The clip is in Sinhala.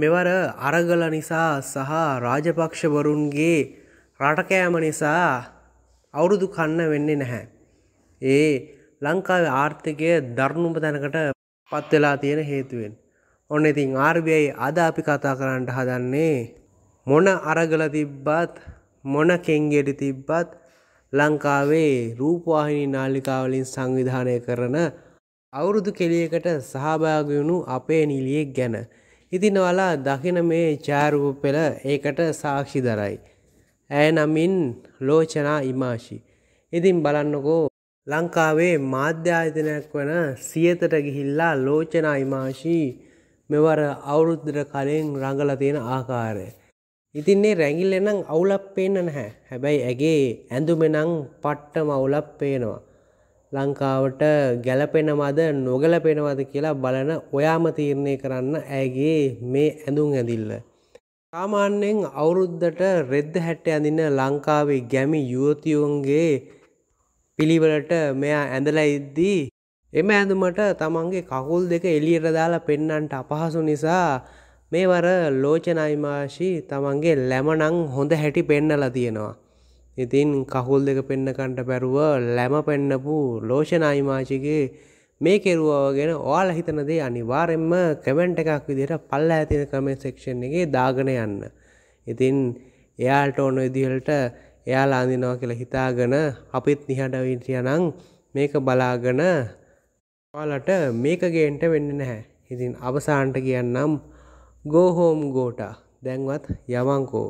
මෙවර අරගල නිසා සහ රාජපක්ෂවරුන්ගේ රටකෑම නිසා අවුරුදු කන්න වෙන්නේ නැහැ. ඒ ලංකාව ආර්ථිකය දරුණුම තැනකට පත්වෙලා තියෙන හේතුවෙන්. ඔන්න ඉතින් ආර්බයි අද අපි කතා කරන්නට හදන්නේ මොන අරගල තිබ්බත් මොන කෙන්ගෙඩි තිබ්බත් ලංකාවේ රූපවාහිනී නාලිකාවලින් සංවිධානය කරන අවුරුදු කෙලියකට සහභාගියුණු අපේ නිලියෙක් ගැන ඉතින් ඔයාලා දකින මේ ඡායාරූපෙල ඒකට සාක්ෂි දරයි. ඇය නමින් ලෝචනා ඉමාෂි. ඉතින් බලන්නකෝ ලංකාවේ මාධ්‍ය ආයතනයක් වන සියතට ගිහිල්ලා ලෝචනා ඉමාෂී මෙවර අවුරුද්දර කලින් රඟලා තියෙන ආකාරය. ඉතින්නේ රැඟිල්ලෙනම් අවුලක් පේන්න නැහැ. හැබැයි ඇගේ ඇඳුමෙනම් පට්ටම අවුලක් පේනවා. ලංකාවට ගැලපෙනවද නොගැලපෙනවද කියලා බලන ඔයාම තීරණය කරන්න ඇගේ මේ ඇඳුම් ඇඳිල්ල. සාමාන්‍යයෙන් අවුරුද්ධට රෙද්ද හැට්ට ඇඳින්න ලංකාවේ ගැමි යුවතියුන්ගේ පිළිවලට මෙයා ඇඳලයිද්දී එම ඇඳුමට තමන්ගේ කකුල් දෙක එලියට දාලා පෙන්නන්ට අපහසු නිසා මේ වර ලෝචනයිමාශී තමන්ගේ ලැමනං හොඳ හැටි පෙන්නලා තියෙනවා. ඉතින් කහුල් දෙක පෙන්න්නකන්ට පැරුව ලැම පෙන්නපු ලෝෂණ අයිමාචිගේ මේ කෙරුවගෙන ඕල හිතනදේ අනිවාරෙන්ම කමෙන්ට් එකක් විදිහට පල්ල ඇතින කමෙන් සෙක්ෂන් එකේ දාගෙන යන්න. ඉතින් එයාල්ට ඕන විදිහලට එයාලා අඳිනවා කියලා හිතාගෙන අපිත් නිහඬ විටියනම් මේක බලාගෙන ඔයාලට මේක ගේන්ට වෙන්න නැහැ. ඉතින් අවසාන්ට කියන්නම් ගෝහෝම් ගෝටා දැන්වත් යවංකෝ